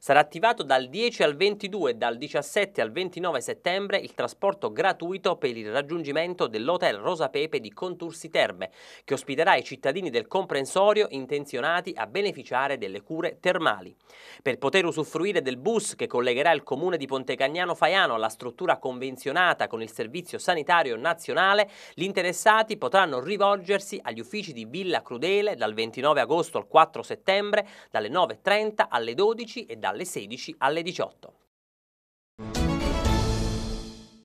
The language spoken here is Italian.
Sarà attivato dal 10 al 22 e dal 17 al 29 settembre il trasporto gratuito per il raggiungimento dell'Hotel Rosa Pepe di Contursi Terme, che ospiterà i cittadini del comprensorio intenzionati a beneficiare delle cure termali. Per poter usufruire del bus che collegherà il comune di Pontecagnano Faiano alla struttura convenzionata con il Servizio Sanitario Nazionale, gli interessati potranno rivolgersi agli uffici di Villa Crudele dal 29 agosto al 4 settembre, dalle 9.30 alle 12 e da dalle 16 alle 18.